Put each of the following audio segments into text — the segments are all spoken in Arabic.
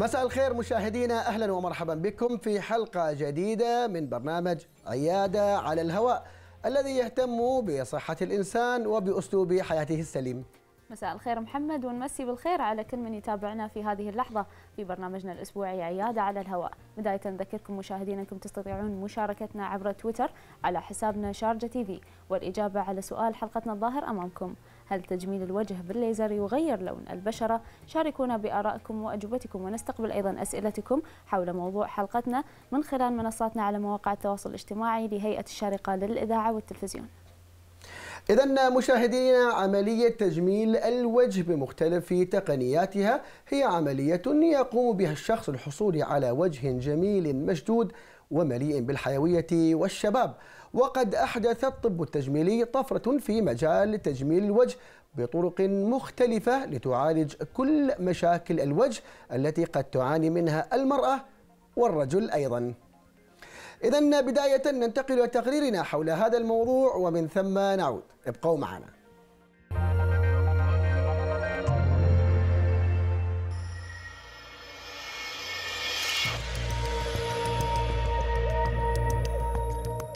مساء الخير مشاهدينا اهلا ومرحبا بكم في حلقه جديده من برنامج عياده على الهواء الذي يهتم بصحه الانسان وباسلوب حياته السليم. مساء الخير محمد ونمسي بالخير على كل من يتابعنا في هذه اللحظة في برنامجنا الأسبوعي عيادة على الهواء بداية نذكركم مشاهدينا أنكم تستطيعون مشاركتنا عبر تويتر على حسابنا شارجة تي في والإجابة على سؤال حلقتنا الظاهر أمامكم هل تجميل الوجه بالليزر يغير لون البشرة شاركونا بآرائكم وأجوبتكم ونستقبل أيضا أسئلتكم حول موضوع حلقتنا من خلال منصاتنا على مواقع التواصل الاجتماعي لهيئة الشارقة للإذاعة والتلفزيون إذا مشاهدينا عملية تجميل الوجه بمختلف تقنياتها هي عملية يقوم بها الشخص الحصول على وجه جميل مشدود ومليء بالحيوية والشباب وقد أحدث الطب التجميلي طفرة في مجال تجميل الوجه بطرق مختلفة لتعالج كل مشاكل الوجه التي قد تعاني منها المرأة والرجل أيضاً إذا بداية ننتقل إلى تقريرنا حول هذا الموضوع ومن ثم نعود ابقوا معنا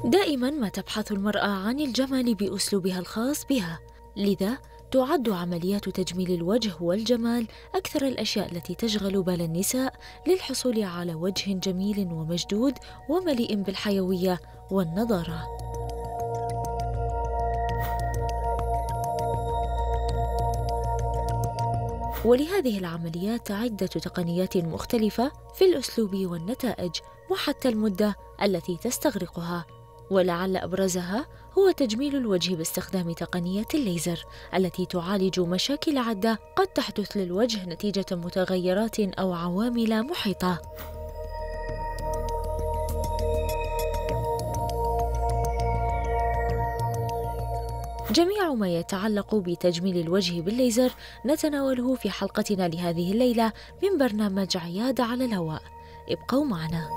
دائما ما تبحث المرأة عن الجمال بأسلوبها الخاص بها لذا تعد عمليات تجميل الوجه والجمال أكثر الأشياء التي تشغل بال النساء للحصول على وجه جميل ومشدود ومليء بالحيوية والنضارة. ولهذه العمليات عدة تقنيات مختلفة في الأسلوب والنتائج وحتى المدة التي تستغرقها ولعل أبرزها هو تجميل الوجه باستخدام تقنية الليزر التي تعالج مشاكل عدة قد تحدث للوجه نتيجة متغيرات أو عوامل محيطة جميع ما يتعلق بتجميل الوجه بالليزر نتناوله في حلقتنا لهذه الليلة من برنامج عيادة على الهواء ابقوا معنا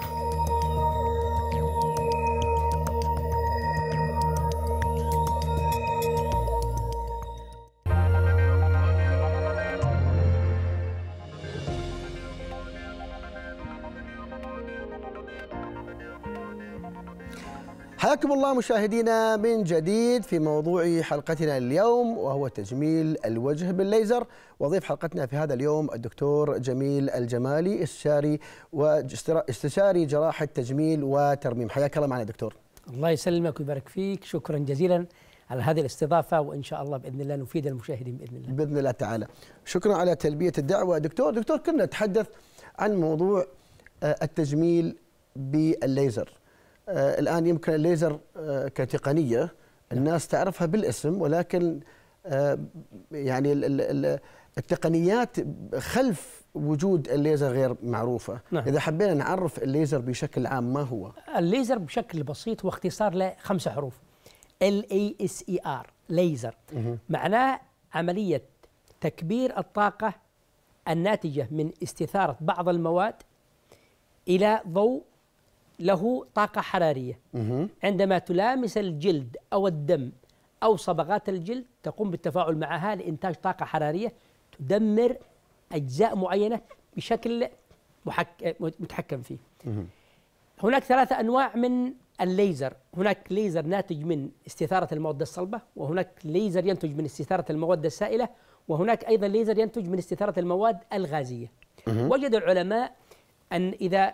حياكم الله مشاهدينا من جديد في موضوع حلقتنا اليوم وهو تجميل الوجه بالليزر وضيف حلقتنا في هذا اليوم الدكتور جميل الجمالي استشاري واستشاري جراحه تجميل وترميم حياك الله معنا دكتور الله يسلمك ويبارك فيك شكرا جزيلا على هذه الاستضافة وإن شاء الله بإذن الله نفيد المشاهدين بإذن الله بإذن الله تعالى شكرا على تلبية الدعوة دكتور دكتور كنا نتحدث عن موضوع آه، التجميل بالليزر آه، الان يمكن الليزر آه، كتقنيه نعم. الناس تعرفها بالاسم ولكن آه، يعني التقنيات خلف وجود الليزر غير معروفه نعم. اذا حبينا نعرف الليزر بشكل عام ما هو الليزر بشكل بسيط هو اختصار خمس حروف ال اي اس اي ار ليزر معناه عمليه تكبير الطاقه الناتجه من استثاره بعض المواد الى ضوء له طاقة حرارية عندما تلامس الجلد أو الدم أو صبغات الجلد تقوم بالتفاعل معها لإنتاج طاقة حرارية تدمر أجزاء معينة بشكل محك... متحكم فيه هناك ثلاثة أنواع من الليزر هناك ليزر ناتج من استثارة المواد الصلبة وهناك ليزر ينتج من استثارة المواد السائلة وهناك أيضا ليزر ينتج من استثارة المواد الغازية وجد العلماء أن إذا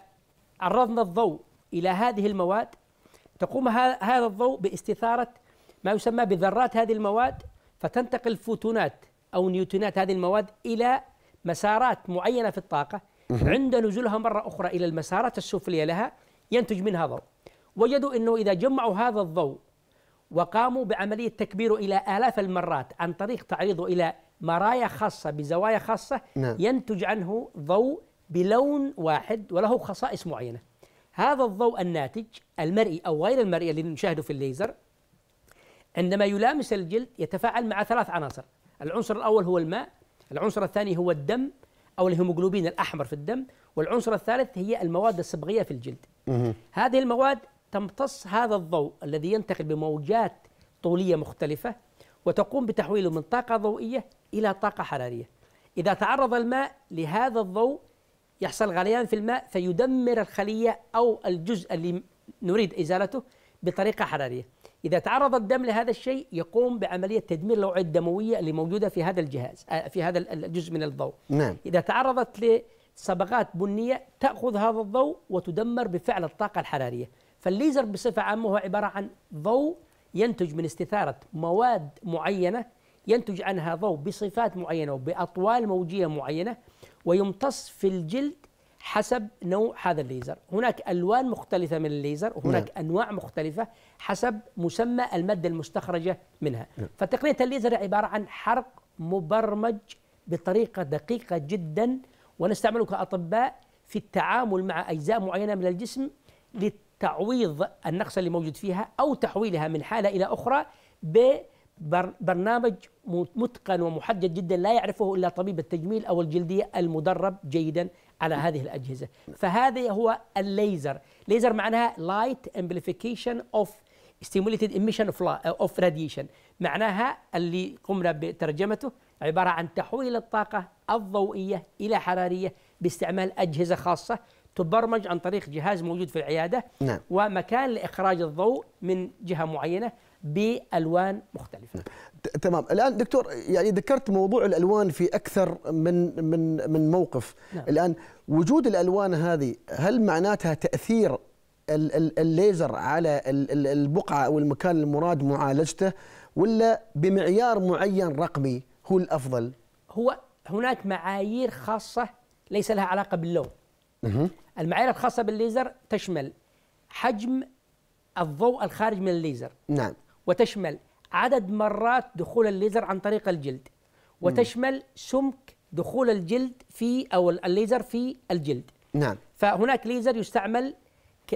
عرضنا الضوء إلى هذه المواد تقوم هذا الضوء باستثارة ما يسمى بذرات هذه المواد فتنتقل فوتونات أو نيوتونات هذه المواد إلى مسارات معينة في الطاقة عند نزولها مرة أخرى إلى المسارات السفلية لها ينتج منها ضوء وجدوا أنه إذا جمعوا هذا الضوء وقاموا بعملية تكبيره إلى آلاف المرات عن طريق تعريضه إلى مرايا خاصة بزوايا خاصة نعم. ينتج عنه ضوء بلون واحد وله خصائص معينة هذا الضوء الناتج المرئي أو غير المرئي اللي نشاهده في الليزر عندما يلامس الجلد يتفاعل مع ثلاث عناصر العنصر الأول هو الماء العنصر الثاني هو الدم أو الهيموجلوبين الأحمر في الدم والعنصر الثالث هي المواد الصبغية في الجلد هذه المواد تمتص هذا الضوء الذي ينتقل بموجات طولية مختلفة وتقوم بتحويله من طاقة ضوئية إلى طاقة حرارية إذا تعرض الماء لهذا الضوء يحصل غليان في الماء فيدمر الخلية أو الجزء اللي نريد إزالته بطريقة حرارية إذا تعرض الدم لهذا الشيء يقوم بعملية تدمير الأوعية الدموية اللي موجودة في هذا الجهاز آه، في هذا الجزء من الضوء نعم. إذا تعرضت لصبغات بنية تأخذ هذا الضوء وتدمر بفعل الطاقة الحرارية فالليزر بصفة عامة هو عبارة عن ضوء ينتج من استثارة مواد معينة ينتج عنها ضوء بصفات معينة وبأطوال موجية معينة ويمتص في الجلد حسب نوع هذا الليزر هناك ألوان مختلفة من الليزر وهناك نعم. أنواع مختلفة حسب مسمى المادة المستخرجة منها نعم. فتقنية الليزر عبارة عن حرق مبرمج بطريقة دقيقة جدا ونستعمله كأطباء في التعامل مع أجزاء معينة من الجسم لتعويض النقص اللي موجود فيها أو تحويلها من حالة إلى أخرى ب برنامج متقن ومحدد جدا لا يعرفه الا طبيب التجميل او الجلديه المدرب جيدا على هذه الاجهزه فهذا هو الليزر ليزر معناها لايت امبليفيكيشن اوف ستيموليتد ايميشن اوف اوف راديشن معناها اللي قمنا بترجمته عباره عن تحويل الطاقه الضوئيه الى حراريه باستعمال اجهزه خاصه تبرمج عن طريق جهاز موجود في العياده نعم. ومكان لاخراج الضوء من جهه معينه بالوان مختلفه نعم. تمام الان دكتور يعني ذكرت موضوع الالوان في اكثر من من من موقف نعم. الان وجود الالوان هذه هل معناتها تاثير الليزر على البقعه او المكان المراد معالجته ولا بمعيار معين رقمي هو الافضل هو هناك معايير خاصه ليس لها علاقه باللون المعايير الخاصه بالليزر تشمل حجم الضوء الخارج من الليزر نعم وتشمل عدد مرات دخول الليزر عن طريق الجلد وتشمل سمك دخول الجلد في او الليزر في الجلد نعم فهناك ليزر يستعمل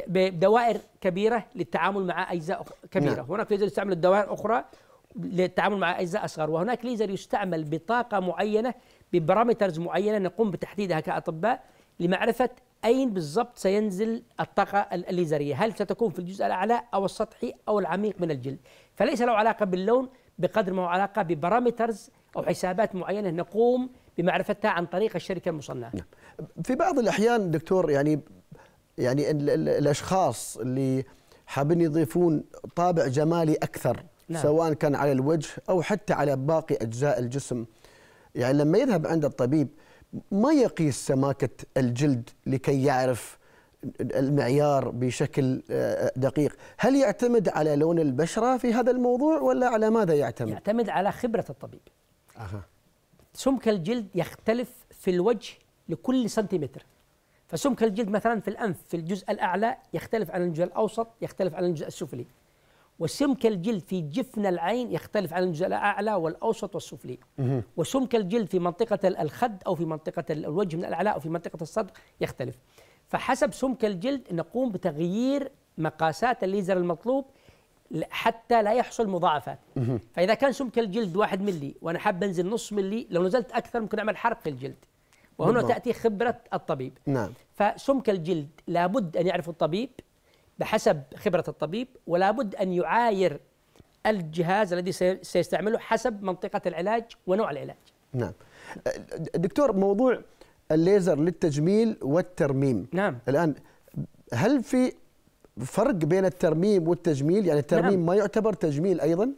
بدوائر كبيره للتعامل مع اجزاء كبيره نعم. هناك ليزر يستعمل بدوائر اخرى للتعامل مع اجزاء اصغر وهناك ليزر يستعمل بطاقه معينه ببارامترز معينه نقوم بتحديدها كاطباء لمعرفه أين بالضبط سينزل الطاقة الليزرية هل ستكون في الجزء الأعلى أو السطحي أو العميق من الجلد فليس له علاقة باللون بقدر ما هو علاقة ببارامترز أو حسابات معينة نقوم بمعرفتها عن طريق الشركة المصنعة نعم. في بعض الأحيان دكتور يعني يعني الأشخاص اللي حابين يضيفون طابع جمالي أكثر نعم. سواء كان على الوجه أو حتى على باقي أجزاء الجسم يعني لما يذهب عند الطبيب ما يقيس سماكة الجلد لكي يعرف المعيار بشكل آه، دقيق هل يعتمد على لون البشرة في هذا الموضوع ولا على ماذا يعتمد؟ يعتمد على خبرة الطبيب أها. سمك الجلد يختلف في الوجه لكل سنتيمتر فسمك الجلد مثلا في الأنف في الجزء الأعلى يختلف عن الجزء الأوسط يختلف عن الجزء السفلي وسمك الجلد في جفن العين يختلف عن الجزء الاعلى والاوسط والسفلي وسمك الجلد في منطقه الخد او في منطقه الوجه من الاعلى او في منطقه الصدر يختلف فحسب سمك الجلد نقوم بتغيير مقاسات الليزر المطلوب حتى لا يحصل مضاعفات فاذا كان سمك الجلد واحد ملي وانا حاب انزل نص ملي لو نزلت اكثر ممكن اعمل حرق في الجلد وهنا بالضبط. تاتي خبره الطبيب نعم فسمك الجلد لابد ان يعرف الطبيب بحسب خبرة الطبيب ولا بد أن يعاير الجهاز الذي سيستعمله حسب منطقة العلاج ونوع العلاج نعم دكتور موضوع الليزر للتجميل والترميم نعم الآن هل في فرق بين الترميم والتجميل يعني الترميم نعم. ما يعتبر تجميل أيضا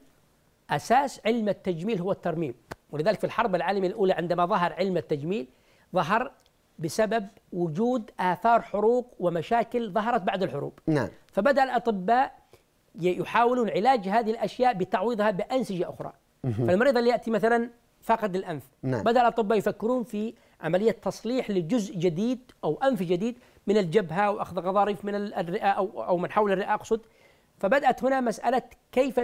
أساس علم التجميل هو الترميم ولذلك في الحرب العالمية الأولى عندما ظهر علم التجميل ظهر بسبب وجود آثار حروق ومشاكل ظهرت بعد الحروب نعم فبدأ الأطباء يحاولون علاج هذه الأشياء بتعويضها بأنسجة أخرى فالمريض اللي يأتي مثلا فاقد الأنف نعم. بدأ الأطباء يفكرون في عملية تصليح لجزء جديد أو أنف جديد من الجبهة وأخذ غضاريف من الرئة أو, أو من حول الرئة أقصد فبدأت هنا مسألة كيف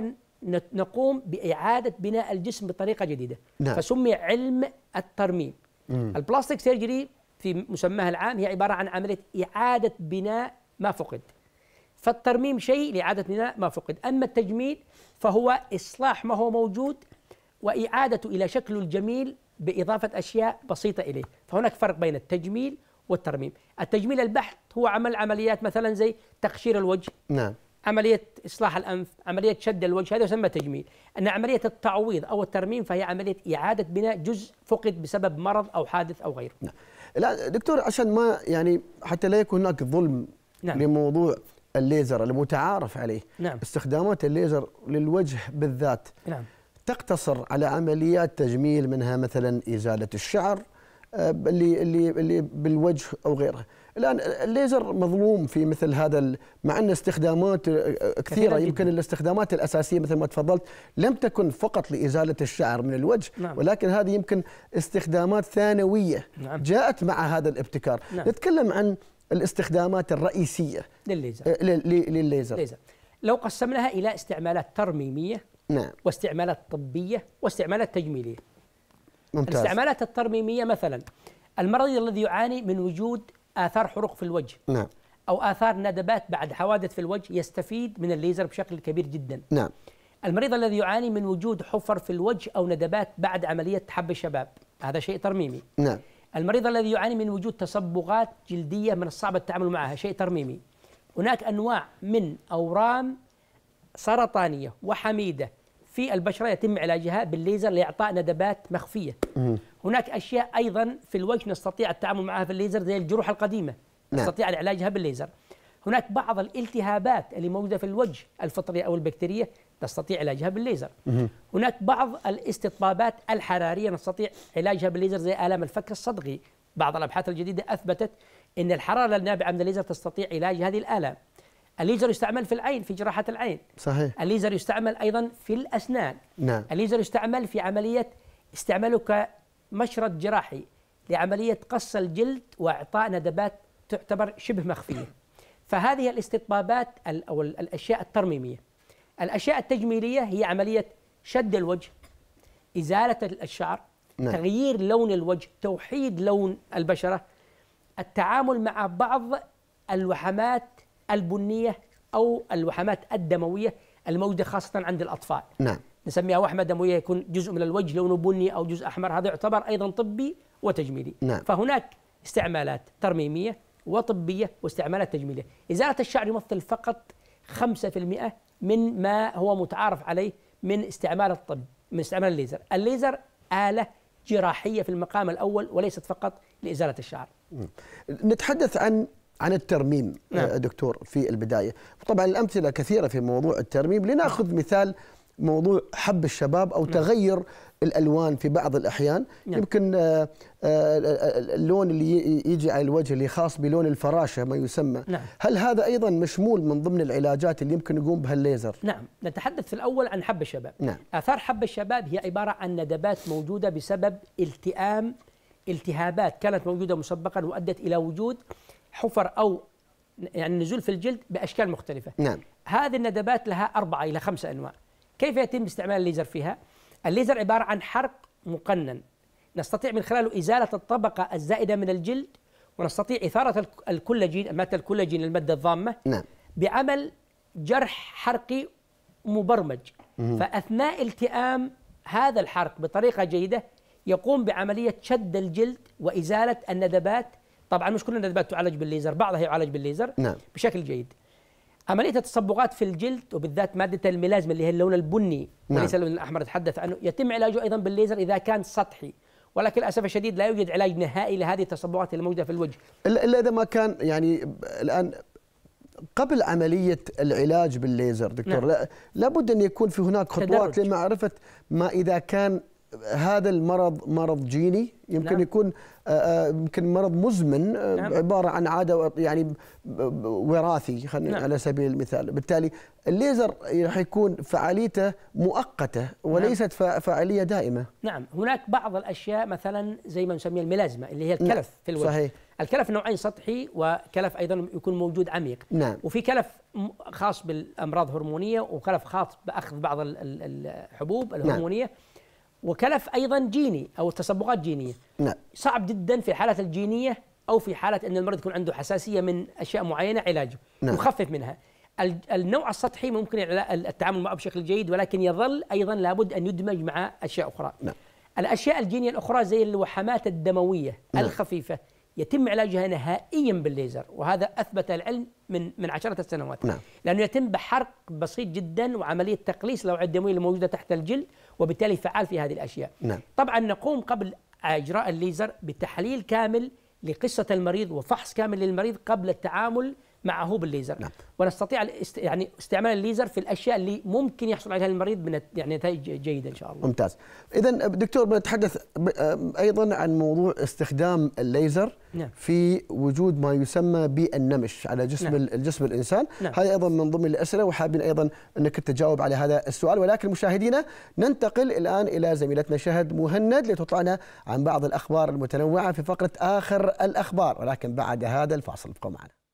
نقوم بإعادة بناء الجسم بطريقة جديدة نعم. فسمي علم الترميم البلاستيك سيرجري في مسماها العام هي عبارة عن عملية إعادة بناء ما فقد فالترميم شيء لإعادة بناء ما فقد أما التجميل فهو إصلاح ما هو موجود وإعادته إلى شكله الجميل بإضافة أشياء بسيطة إليه فهناك فرق بين التجميل والترميم التجميل البحث هو عمل عمليات مثلا زي تقشير الوجه نعم عملية إصلاح الأنف عملية شد الوجه هذا يسمى تجميل أن عملية التعويض أو الترميم فهي عملية إعادة بناء جزء فقد بسبب مرض أو حادث أو غيره نعم. لا دكتور عشان ما يعني حتى لا يكون هناك ظلم نعم. لموضوع الليزر المتعارف عليه نعم. استخدامات الليزر للوجه بالذات نعم. تقتصر على عمليات تجميل منها مثلا ازاله الشعر آه، اللي اللي اللي بالوجه او غيره الان الليزر مظلوم في مثل هذا مع ان استخدامات كثيره يمكن الاستخدامات الاساسيه مثل ما تفضلت لم تكن فقط لازاله الشعر من الوجه نعم. ولكن هذه يمكن استخدامات ثانويه نعم. جاءت مع هذا الابتكار نعم. نتكلم عن الاستخدامات الرئيسيه للليزر آه، للليزر ليزر. لو قسمناها الى استعمالات ترميميه نعم واستعمالات طبيه واستعمالات تجميليه ممتاز الاستعمالات الترميميه مثلا المريض الذي يعاني من وجود آثار حروق في الوجه نعم أو آثار ندبات بعد حوادث في الوجه يستفيد من الليزر بشكل كبير جدا نعم المريض الذي يعاني من وجود حفر في الوجه أو ندبات بعد عملية حب الشباب هذا شيء ترميمي نعم المريض الذي يعاني من وجود تصبغات جلدية من الصعب التعامل معها شيء ترميمي هناك أنواع من أورام سرطانية وحميدة في البشرة يتم علاجها بالليزر لإعطاء ندبات مخفية هناك اشياء ايضا في الوجه نستطيع التعامل معها في الليزر زي الجروح القديمه نعم. نستطيع علاجها بالليزر هناك بعض الالتهابات اللي موجوده في الوجه الفطريه او البكتيريه تستطيع علاجها بالليزر مه. هناك بعض الاستطبابات الحراريه نستطيع علاجها بالليزر زي الام الفك الصدغي بعض الابحاث الجديده اثبتت ان الحراره النابعه من الليزر تستطيع علاج هذه الالام الليزر يستعمل في العين في جراحه العين صحيح الليزر يستعمل ايضا في الاسنان نعم الليزر يستعمل في عمليه استعماله مشرط جراحي لعملية قص الجلد وإعطاء ندبات تعتبر شبه مخفية فهذه الاستطبابات أو الأشياء الترميمية الأشياء التجميلية هي عملية شد الوجه إزالة الشعر نعم. تغيير لون الوجه توحيد لون البشرة التعامل مع بعض الوحمات البنية أو الوحمات الدموية الموجودة خاصة عند الأطفال نعم نسميها وحمه دمويه يكون جزء من الوجه لونه بني او جزء احمر هذا يعتبر ايضا طبي وتجميلي نعم. فهناك استعمالات ترميميه وطبيه واستعمالات تجميليه ازاله الشعر يمثل فقط 5% من ما هو متعارف عليه من استعمال الطب من استعمال الليزر الليزر اله جراحيه في المقام الاول وليست فقط لازاله الشعر نتحدث عن عن الترميم نعم. دكتور في البدايه طبعا الامثله كثيره في موضوع الترميم لناخذ مثال موضوع حب الشباب او نعم. تغير الالوان في بعض الاحيان نعم. يمكن آه، آه، آه، اللون اللي يجي على الوجه اللي خاص بلون الفراشه ما يسمى نعم. هل هذا ايضا مشمول من ضمن العلاجات اللي يمكن يقوم بها الليزر نعم نتحدث في الاول عن حب الشباب نعم. اثار حب الشباب هي عباره عن ندبات موجوده بسبب التئام التهابات كانت موجوده مسبقا وادت الى وجود حفر او يعني نزول في الجلد باشكال مختلفه نعم هذه الندبات لها اربعه الى خمسه انواع كيف يتم استعمال الليزر فيها؟ الليزر عبارة عن حرق مقنن نستطيع من خلاله إزالة الطبقة الزائدة من الجلد ونستطيع إثارة الكولاجين مادة الكولاجين المادة الضامة نعم. بعمل جرح حرقي مبرمج مم. فأثناء التئام هذا الحرق بطريقة جيدة يقوم بعملية شد الجلد وإزالة الندبات طبعا مش كل الندبات تعالج بالليزر بعضها يعالج بالليزر نعم. بشكل جيد عمليه التصبغات في الجلد وبالذات ماده الميلازم اللي هي اللون البني نعم. وليس اللون الاحمر تحدث عنه يتم علاجه ايضا بالليزر اذا كان سطحي ولكن للاسف الشديد لا يوجد علاج نهائي لهذه التصبغات الموجوده في الوجه الا اذا ما كان يعني الان قبل عملية العلاج بالليزر دكتور نعم. لابد أن يكون في هناك خطوات تدرج. لمعرفة ما إذا كان هذا المرض مرض جيني يمكن نعم. يكون آه، آه، يمكن مرض مزمن آه، نعم. عباره عن عاده يعني وراثي خلينا نعم. على سبيل المثال بالتالي الليزر راح يكون فعاليته مؤقته وليست نعم. فعاليه دائمه نعم هناك بعض الاشياء مثلا زي ما نسميها الميلازما اللي هي الكلف نعم. في الوجه صحيح. الكلف نوعين سطحي وكلف ايضا يكون موجود عميق نعم. وفي كلف خاص بالامراض هرمونيه وكلف خاص باخذ بعض الحبوب نعم. الهرمونيه نعم. وكلف ايضا جيني او تسبقات جينيه نعم صعب جدا في الحالات الجينيه او في حاله ان المرض يكون عنده حساسيه من اشياء معينه علاجه نعم. يخفف منها النوع السطحي ممكن التعامل معه بشكل جيد ولكن يظل ايضا لابد ان يدمج مع اشياء اخرى نعم. الاشياء الجينيه الاخرى زي الوحمات الدمويه نعم. الخفيفه يتم علاجها نهائيا بالليزر وهذا اثبت العلم من من عشرة السنوات نعم. لانه يتم بحرق بسيط جدا وعمليه تقليص الاوعيه الدمويه الموجوده تحت الجلد وبالتالي فعال في هذه الأشياء نعم. طبعا نقوم قبل إجراء الليزر بتحليل كامل لقصة المريض وفحص كامل للمريض قبل التعامل معه بالليزر نعم. ونستطيع الاست... يعني استعمال الليزر في الاشياء اللي ممكن يحصل عليها المريض من يعني نتائج جيده ان شاء الله ممتاز اذا دكتور بنتحدث آه، ايضا عن موضوع استخدام الليزر نعم. في وجود ما يسمى بالنمش على جسم نعم. الجسم الانسان نعم. هذا ايضا من ضمن الاسئله وحابين ايضا انك تجاوب على هذا السؤال ولكن مشاهدينا ننتقل الان الى زميلتنا شهد مهند لتطلعنا عن بعض الاخبار المتنوعه في فقره اخر الاخبار ولكن بعد هذا الفاصل ابقوا معنا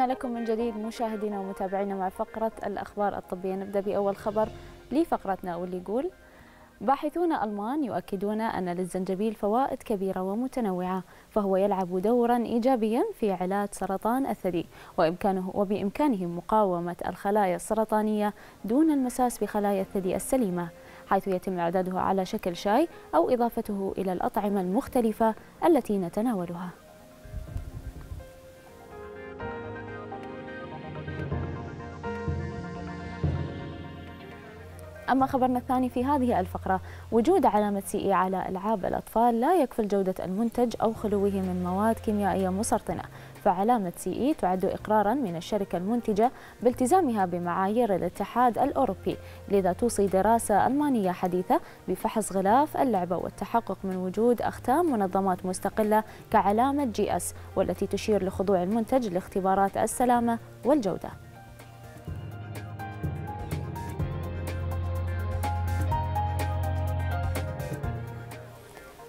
عدنا لكم من جديد مشاهدينا ومتابعينا مع فقرة الأخبار الطبية نبدأ بأول خبر لفقرتنا واللي يقول باحثون ألمان يؤكدون أن للزنجبيل فوائد كبيرة ومتنوعة فهو يلعب دورا إيجابيا في علاج سرطان الثدي وإمكانه وبإمكانه مقاومة الخلايا السرطانية دون المساس بخلايا الثدي السليمة حيث يتم إعداده على شكل شاي أو إضافته إلى الأطعمة المختلفة التي نتناولها أما خبرنا الثاني في هذه الفقرة وجود علامة سي إي على ألعاب الأطفال لا يكفل جودة المنتج أو خلوه من مواد كيميائية مسرطنة فعلامة سي إي تعد إقرارا من الشركة المنتجة بالتزامها بمعايير الاتحاد الأوروبي لذا توصي دراسة ألمانية حديثة بفحص غلاف اللعبة والتحقق من وجود أختام منظمات مستقلة كعلامة جي أس والتي تشير لخضوع المنتج لاختبارات السلامة والجودة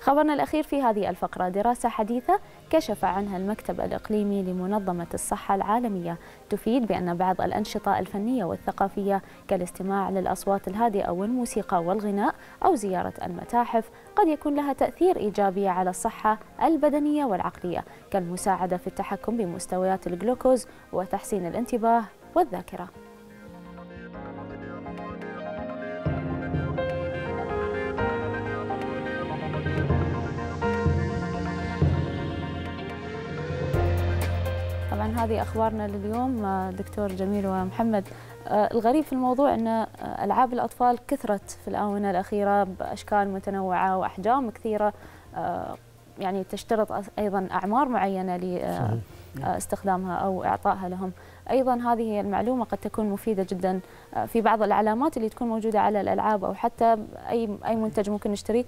خبرنا الأخير في هذه الفقرة دراسة حديثة كشف عنها المكتب الإقليمي لمنظمة الصحة العالمية تفيد بأن بعض الأنشطة الفنية والثقافية كالاستماع للأصوات الهادئة والموسيقى والغناء أو زيارة المتاحف قد يكون لها تأثير إيجابي على الصحة البدنية والعقلية كالمساعدة في التحكم بمستويات الجلوكوز وتحسين الانتباه والذاكرة طبعا هذه اخبارنا لليوم آه، دكتور جميل ومحمد آه، الغريب في الموضوع ان آه، العاب الاطفال كثرت في الاونه الاخيره باشكال متنوعه واحجام كثيره يعني تشترط ايضا اعمار معينه لاستخدامها او اعطائها لهم ايضا هذه المعلومه قد تكون مفيده جدا في بعض العلامات اللي تكون موجوده على الالعاب او حتى اي اي منتج ممكن نشتريه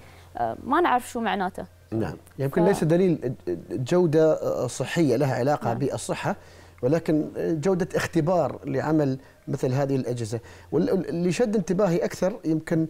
ما نعرف شو معناته نعم يمكن ف... ليس دليل جودة صحية لها علاقة نعم. بالصحة ولكن جودة اختبار لعمل مثل هذه الأجهزة واللي شد انتباهي أكثر يمكن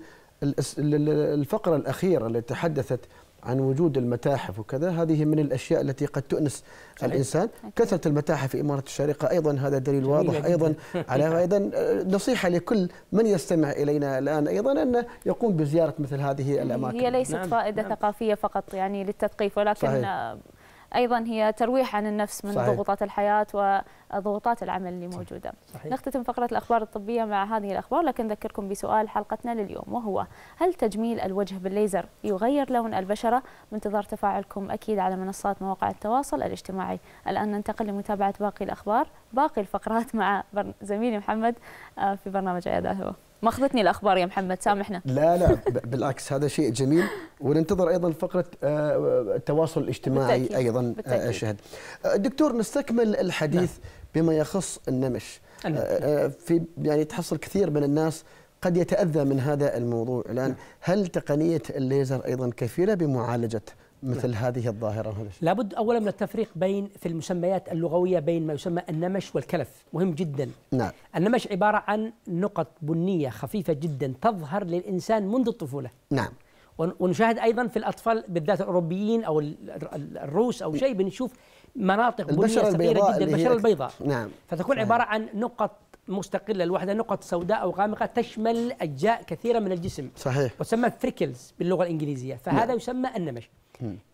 الفقرة الأخيرة اللي تحدثت عن وجود المتاحف وكذا هذه من الاشياء التي قد تؤنس صحيح. الانسان كثره المتاحف في اماره الشارقه ايضا هذا دليل واضح ايضا على ايضا آه، نصيحه لكل من يستمع الينا الان ايضا ان يقوم بزياره مثل هذه الاماكن هي ليست نعم. فائده نعم. ثقافيه فقط يعني للتثقيف ولكن صحيح. آه، ايضا هي ترويح عن النفس من صحيح. ضغوطات الحياه وضغوطات العمل اللي موجوده. صحيح. نختتم فقره الاخبار الطبيه مع هذه الاخبار لكن نذكركم بسؤال حلقتنا لليوم وهو هل تجميل الوجه بالليزر يغير لون البشره؟ بانتظار تفاعلكم اكيد على منصات مواقع التواصل الاجتماعي. الان ننتقل لمتابعه باقي الاخبار، باقي الفقرات مع زميلي محمد آه، في برنامج عيادة هوا. ما اخذتني الاخبار يا محمد سامحنا لا لا بالعكس هذا شيء جميل وننتظر ايضا فقره آه، آه، التواصل الاجتماعي بالتأكيد. ايضا آه، اشهد شهد دكتور نستكمل الحديث لا. نعم. بما يخص النمش في يعني تحصل كثير من الناس قد يتاذى من هذا الموضوع الان نعم. هل تقنيه الليزر ايضا كفيله بمعالجه مثل هذه الظاهرة وهذا الشيء لابد أولا من التفريق بين في المسميات اللغوية بين ما يسمى النمش والكلف مهم جدا نعم. النمش عبارة عن نقط بنية خفيفة جدا تظهر للإنسان منذ الطفولة نعم ونشاهد أيضا في الأطفال بالذات الأوروبيين أو الروس أو شيء بنشوف مناطق بنية صغيرة جدا البشرة البيضاء نعم فتكون عبارة عن نقط مستقلة الواحدة نقط سوداء أو غامقة تشمل أجزاء كثيرة من الجسم صحيح وتسمى فريكلز باللغة الإنجليزية فهذا نعم. يسمى النمش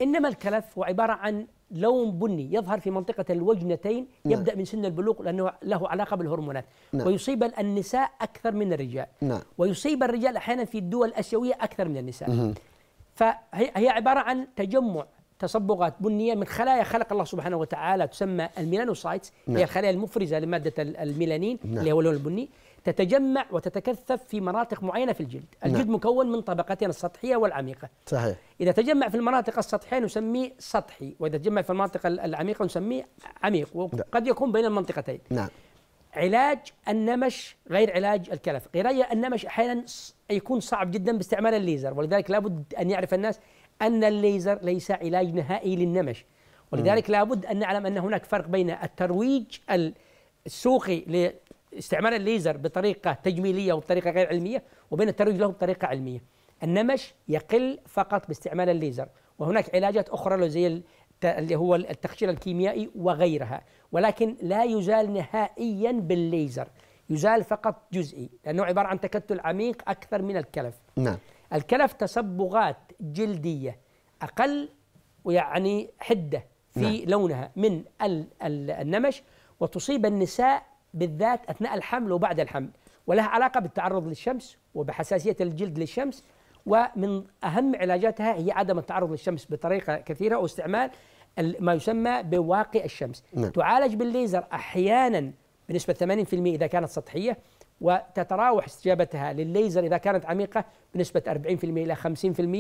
انما الكلف هو عباره عن لون بني يظهر في منطقه الوجنتين نعم. يبدا من سن البلوغ لانه له علاقه بالهرمونات نعم. ويصيب النساء اكثر من الرجال نعم. ويصيب الرجال احيانا في الدول الاسيويه اكثر من النساء مم. فهي عباره عن تجمع تصبغات بنيه من خلايا خلق الله سبحانه وتعالى تسمى الميلانوسايتس هي الخلايا المفرزه لماده الميلانين اللي هو اللون البني تتجمع وتتكثف في مناطق معينه في الجلد، نعم. الجلد نعم. مكون من طبقتين السطحيه والعميقه. صحيح. اذا تجمع في المناطق السطحيه نسميه سطحي، واذا تجمع في المناطق العميقه نسميه عميق، نعم. وقد يكون بين المنطقتين. نعم. علاج النمش غير علاج الكلف، علاج النمش احيانا يكون صعب جدا باستعمال الليزر، ولذلك لابد ان يعرف الناس ان الليزر ليس علاج نهائي للنمش. ولذلك م. نعم. لابد ان نعلم ان هناك فرق بين الترويج السوقي استعمال الليزر بطريقة تجميلية وبطريقة غير علمية وبين الترويج له بطريقة علمية النمش يقل فقط باستعمال الليزر وهناك علاجات أخرى له زي اللي هو التقشير الكيميائي وغيرها ولكن لا يزال نهائيا بالليزر يزال فقط جزئي لأنه عبارة عن تكتل عميق أكثر من الكلف نعم الكلف تصبغات جلدية أقل ويعني حدة في نعم. لونها من النمش وتصيب النساء بالذات أثناء الحمل وبعد الحمل ولها علاقة بالتعرض للشمس وبحساسية الجلد للشمس ومن أهم علاجاتها هي عدم التعرض للشمس بطريقة كثيرة واستعمال ما يسمى بواقي الشمس نعم. تعالج بالليزر أحيانا بنسبة 80% إذا كانت سطحية وتتراوح استجابتها للليزر إذا كانت عميقة بنسبة 40% إلى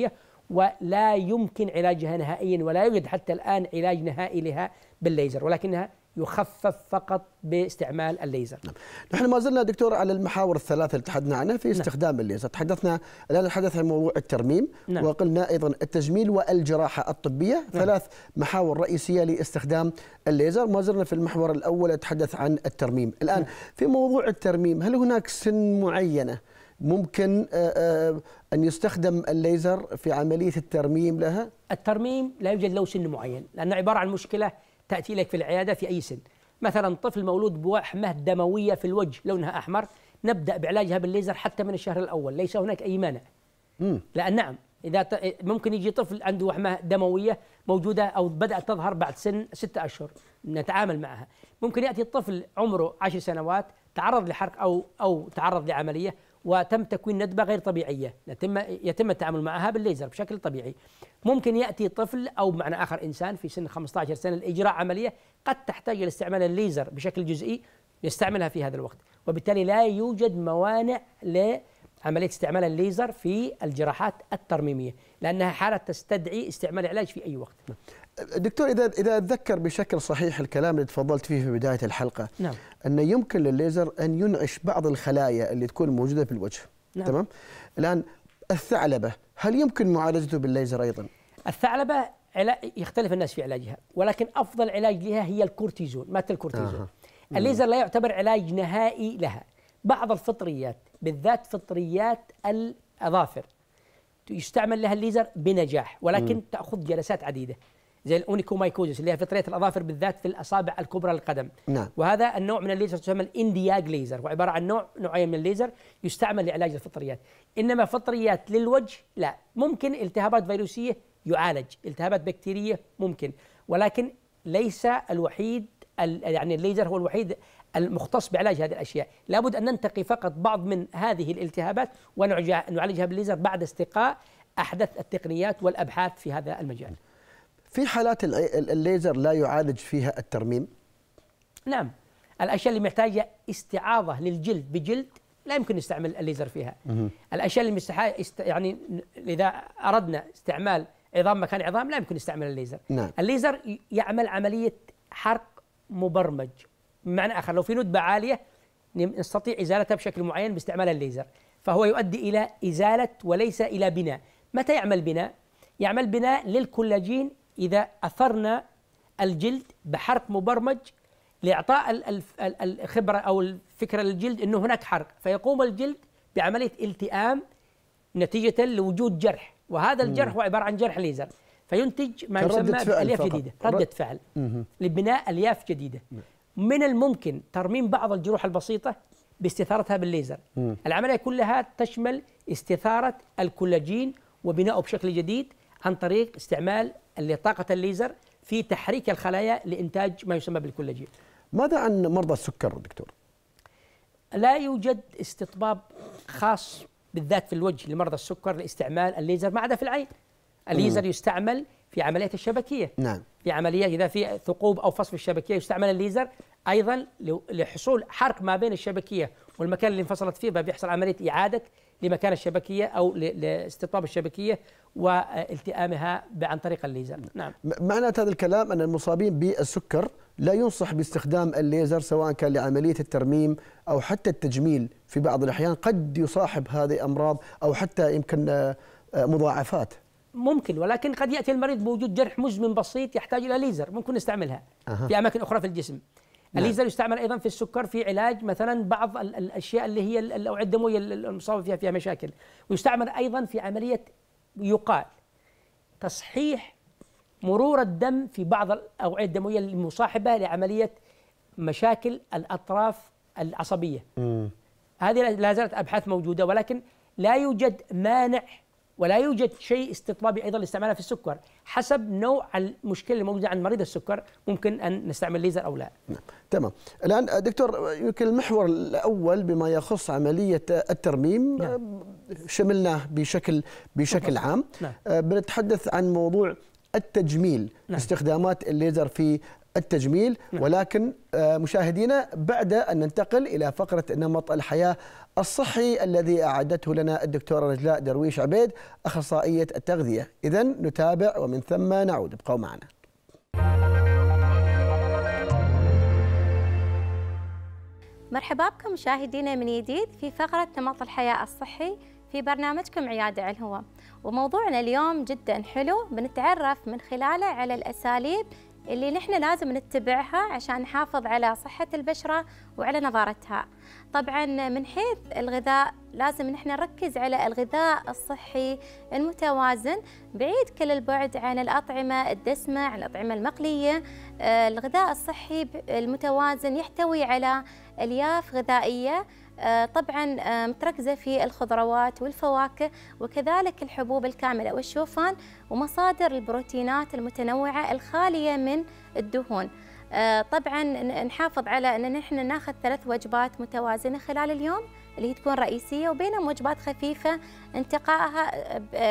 50% ولا يمكن علاجها نهائيا ولا يوجد حتى الآن علاج نهائي لها بالليزر ولكنها يخفف فقط باستعمال الليزر نعم. نحن ما زلنا دكتور على المحاور الثلاثة اللي تحدثنا عنها في نعم. استخدام نعم. الليزر تحدثنا الآن نتحدث عن موضوع الترميم نعم. وقلنا أيضا التجميل والجراحة الطبية نعم. ثلاث محاور رئيسية لاستخدام الليزر ما زلنا في المحور الأول نتحدث عن الترميم الآن نعم. في موضوع الترميم هل هناك سن معينة ممكن آه، آه، أن يستخدم الليزر في عملية الترميم لها؟ الترميم لا يوجد له سن معين لأنه عبارة عن مشكلة تأتي لك في العيادة في أي سن مثلا طفل مولود بوحمة دموية في الوجه لونها أحمر نبدأ بعلاجها بالليزر حتى من الشهر الأول ليس هناك أي مانع لأن نعم إذا ممكن يجي طفل عنده وحمة دموية موجودة أو بدأت تظهر بعد سن ستة أشهر نتعامل معها ممكن يأتي الطفل عمره عشر سنوات تعرض لحرق أو أو تعرض لعملية وتم تكوين ندبه غير طبيعيه يتم يتم التعامل معها بالليزر بشكل طبيعي ممكن ياتي طفل او بمعنى اخر انسان في سن 15 سنه لاجراء عمليه قد تحتاج الى استعمال الليزر بشكل جزئي يستعملها في هذا الوقت وبالتالي لا يوجد موانع ل عمليه استعمال الليزر في الجراحات الترميميه لانها حاله تستدعي استعمال العلاج في اي وقت نعم. دكتور اذا اذا اتذكر بشكل صحيح الكلام اللي تفضلت فيه في بدايه الحلقه نعم. انه يمكن للليزر ان ينعش بعض الخلايا اللي تكون موجوده في الوجه نعم. تمام الان الثعلبه هل يمكن معالجته بالليزر ايضا الثعلبه يختلف الناس في علاجها ولكن افضل علاج لها هي الكورتيزون مات الكورتيزون آه. الليزر لا يعتبر علاج نهائي لها بعض الفطريات بالذات فطريات الأظافر يستعمل لها الليزر بنجاح ولكن م. تأخذ جلسات عديدة زي الاونيكومايكوزيس اللي هي فطريه الاظافر بالذات في الاصابع الكبرى للقدم نعم. وهذا النوع من الليزر تسمى الاندياج ليزر وعباره عن نوع نوعين من الليزر يستعمل لعلاج الفطريات انما فطريات للوجه لا ممكن التهابات فيروسيه يعالج التهابات بكتيريه ممكن ولكن ليس الوحيد يعني الليزر هو الوحيد المختص بعلاج هذه الأشياء لابد أن ننتقي فقط بعض من هذه الالتهابات ونعالجها بالليزر بعد استقاء أحدث التقنيات والأبحاث في هذا المجال في حالات الليزر لا يعالج فيها الترميم نعم الأشياء اللي محتاجة استعاضة للجلد بجلد لا يمكن نستعمل الليزر فيها مه. الأشياء اللي مستح... است... يعني إذا أردنا استعمال عظام مكان عظام لا يمكن نستعمل الليزر نعم. الليزر يعمل عملية حرق مبرمج بمعنى اخر لو في ندبه عاليه نستطيع ازالتها بشكل معين باستعمال الليزر فهو يؤدي الى ازاله وليس الى بناء متى يعمل بناء يعمل بناء للكولاجين اذا اثرنا الجلد بحرق مبرمج لاعطاء الخبره او الفكره للجلد انه هناك حرق فيقوم الجلد بعمليه التئام نتيجه لوجود جرح وهذا الجرح هو عباره عن جرح ليزر فينتج ما يسمى الياف جديده رده فعل لبناء الياف جديده من الممكن ترميم بعض الجروح البسيطة باستثارتها بالليزر م. العملية كلها تشمل استثارة الكولاجين وبنائه بشكل جديد عن طريق استعمال طاقة الليزر في تحريك الخلايا لإنتاج ما يسمى بالكولاجين ماذا عن مرضى السكر دكتور؟ لا يوجد استطباب خاص بالذات في الوجه لمرضى السكر لاستعمال الليزر ما عدا في العين الليزر م. يستعمل في عمليات الشبكية نعم في عملية إذا في ثقوب أو فصف الشبكية يستعمل الليزر ايضا لحصول حرق ما بين الشبكيه والمكان اللي انفصلت فيه بيحصل عمليه اعاده لمكان الشبكيه او لاستطاب الشبكيه والتئامها عن طريق الليزر نعم, نعم. معنات هذا الكلام ان المصابين بالسكر لا ينصح باستخدام الليزر سواء كان لعمليه الترميم او حتى التجميل في بعض الاحيان قد يصاحب هذه امراض او حتى يمكن آه، آه، مضاعفات ممكن ولكن قد ياتي المريض بوجود جرح مزمن بسيط يحتاج الى ليزر ممكن نستعملها أه. في اماكن اخرى في الجسم نعم. الليزر يستعمل ايضا في السكر في علاج مثلا بعض الاشياء اللي هي الاوعيه الدمويه المصابه فيها فيها مشاكل ويستعمل ايضا في عمليه يقال تصحيح مرور الدم في بعض الاوعيه الدمويه المصاحبه لعمليه مشاكل الاطراف العصبيه. م. هذه لا زالت ابحاث موجوده ولكن لا يوجد مانع ولا يوجد شيء استطبابي ايضا لاستعمالها في السكر حسب نوع المشكله الموجوده عند مريض السكر ممكن ان نستعمل ليزر او لا نعم. تمام الان دكتور يمكن المحور الاول بما يخص عمليه الترميم نعم. شملناه بشكل بشكل عام نعم. آه، بنتحدث عن موضوع التجميل نعم. استخدامات الليزر في التجميل نعم. ولكن آه، مشاهدينا بعد ان ننتقل الى فقره نمط الحياه الصحي الذي أعدته لنا الدكتورة نجلاء درويش عبيد أخصائية التغذية إذا نتابع ومن ثم نعود ابقوا معنا مرحبا بكم مشاهدينا من جديد في فقرة نمط الحياة الصحي في برنامجكم عيادة على الهواء وموضوعنا اليوم جدا حلو بنتعرف من خلاله على الأساليب اللي نحن لازم نتبعها عشان نحافظ على صحة البشرة وعلى نظارتها طبعا من حيث الغذاء لازم نحن نركز على الغذاء الصحي المتوازن بعيد كل البعد عن الأطعمة الدسمة عن الأطعمة المقلية آه، الغذاء الصحي المتوازن يحتوي على الياف غذائيه آه، طبعا آه، متركزة في الخضروات والفواكه وكذلك الحبوب الكاملة والشوفان ومصادر البروتينات المتنوعة الخالية من الدهون آه، طبعا نحافظ على أن نحن ناخذ ثلاث وجبات متوازنة خلال اليوم اللي هي تكون رئيسية وبينهم وجبات خفيفة انتقائها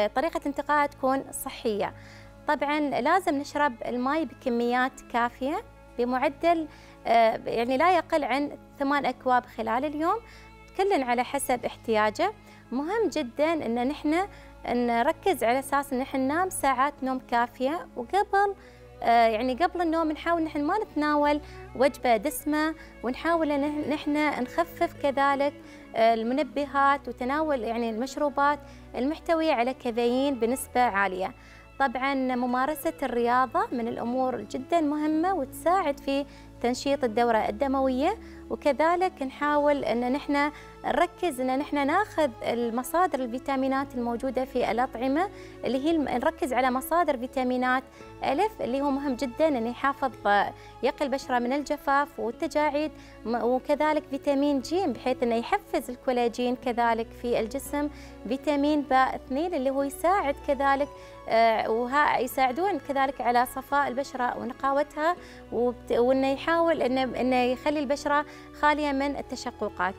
طريقة انتقائها تكون صحية طبعا لازم نشرب الماء بكميات كافية بمعدل يعني لا يقل عن ثمان أكواب خلال اليوم كل على حسب احتياجه مهم جدا ان نحن نركز على اساس ان احنا ننام ساعات نوم كافيه وقبل آه، يعني قبل النوم نحاول نحن ما نتناول وجبه دسمه ونحاول ان احنا نخفف كذلك آه، المنبهات وتناول يعني المشروبات المحتويه على كافيين بنسبه عاليه طبعا ممارسة الرياضة من الأمور جدا مهمة وتساعد في تنشيط الدورة الدموية وكذلك نحاول ان نحن نركز ان نحن ناخذ المصادر الفيتامينات الموجوده في الاطعمه اللي هي نركز على مصادر فيتامينات الف اللي هو مهم جدا ان يحافظ يقي البشره من الجفاف والتجاعيد وكذلك فيتامين جيم بحيث انه يحفز الكولاجين كذلك في الجسم فيتامين باء 2 اللي هو يساعد كذلك وها يساعدون كذلك على صفاء البشره ونقاوتها وانه يحاول انه انه يخلي البشره خالية من التشققات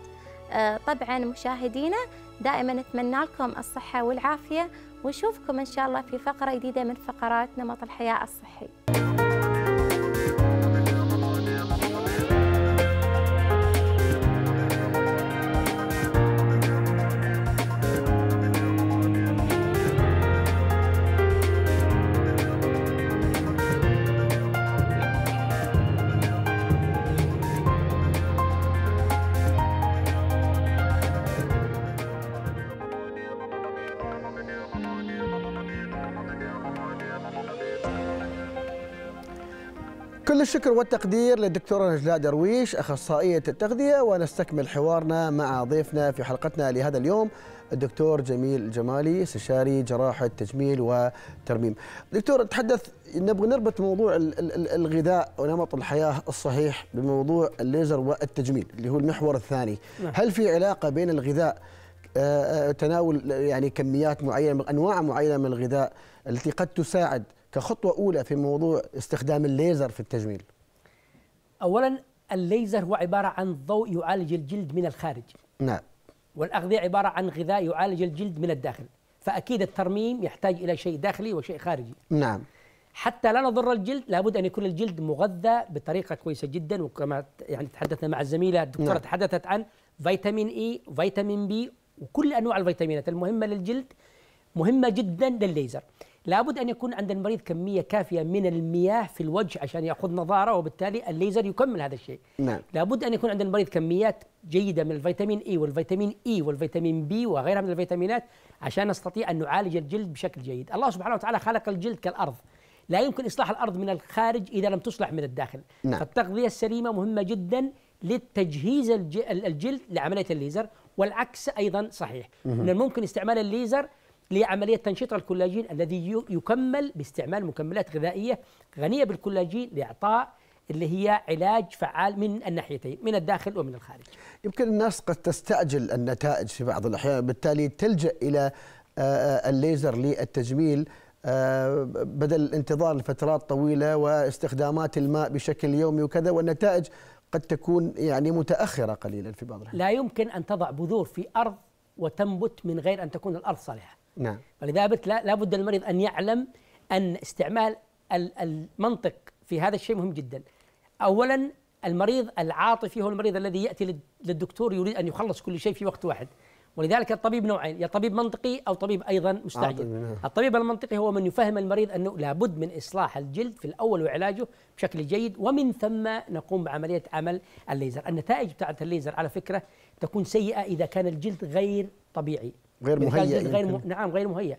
آه، طبعا مشاهدينا دائما نتمنى لكم الصحة والعافية ونشوفكم إن شاء الله في فقرة جديدة من فقرات نمط الحياة الصحي الشكر والتقدير للدكتورة نجلاء درويش أخصائية التغذية ونستكمل حوارنا مع ضيفنا في حلقتنا لهذا اليوم الدكتور جميل جمالي استشاري جراحة تجميل وترميم دكتور تحدث نبغى نربط موضوع الغذاء ونمط الحياة الصحيح بموضوع الليزر والتجميل اللي هو المحور الثاني نعم. هل في علاقة بين الغذاء آه، آه، تناول يعني كميات معينة أنواع معينة من الغذاء التي قد تساعد كخطوه اولى في موضوع استخدام الليزر في التجميل؟ اولا الليزر هو عباره عن ضوء يعالج الجلد من الخارج. نعم. والاغذيه عباره عن غذاء يعالج الجلد من الداخل، فاكيد الترميم يحتاج الى شيء داخلي وشيء خارجي. نعم. حتى لا نضر الجلد لابد ان يكون الجلد مغذى بطريقه كويسه جدا وكما يعني تحدثنا مع الزميله الدكتوره نعم. تحدثت عن فيتامين اي، فيتامين بي وكل انواع الفيتامينات المهمه للجلد مهمه جدا للليزر. لابد أن يكون عند المريض كمية كافية من المياه في الوجه عشان يأخذ نظارة وبالتالي الليزر يكمل هذا الشيء نعم. لابد أن يكون عند المريض كميات جيدة من الفيتامين إي والفيتامين إي والفيتامين بي وغيرها من الفيتامينات عشان نستطيع أن نعالج الجلد بشكل جيد الله سبحانه وتعالى خلق الجلد كالأرض لا يمكن إصلاح الأرض من الخارج إذا لم تصلح من الداخل نعم. فالتغذية السليمة مهمة جدا لتجهيز الجلد لعملية الليزر والعكس أيضا صحيح من الممكن استعمال الليزر لعملية تنشيط الكولاجين الذي يكمل باستعمال مكملات غذائية غنية بالكولاجين لإعطاء اللي هي علاج فعال من الناحيتين من الداخل ومن الخارج يمكن الناس قد تستعجل النتائج في بعض الأحيان بالتالي تلجأ إلى آه، آه، الليزر للتجميل آه، بدل الانتظار لفترات طويلة واستخدامات الماء بشكل يومي وكذا والنتائج قد تكون يعني متأخرة قليلا في بعض الأحيان لا يمكن أن تضع بذور في أرض وتنبت من غير أن تكون الأرض صالحة نعم لا لابد المريض ان يعلم ان استعمال المنطق في هذا الشيء مهم جدا اولا المريض العاطفي هو المريض الذي ياتي للدكتور يريد ان يخلص كل شيء في وقت واحد ولذلك الطبيب نوعين يا طبيب منطقي او طبيب ايضا مستعجل نعم. الطبيب المنطقي هو من يفهم المريض انه لابد من اصلاح الجلد في الاول وعلاجه بشكل جيد ومن ثم نقوم بعمليه عمل الليزر النتائج بتاعه الليزر على فكره تكون سيئه اذا كان الجلد غير طبيعي غير يعني مهيئ غير م... نعم غير مهيئ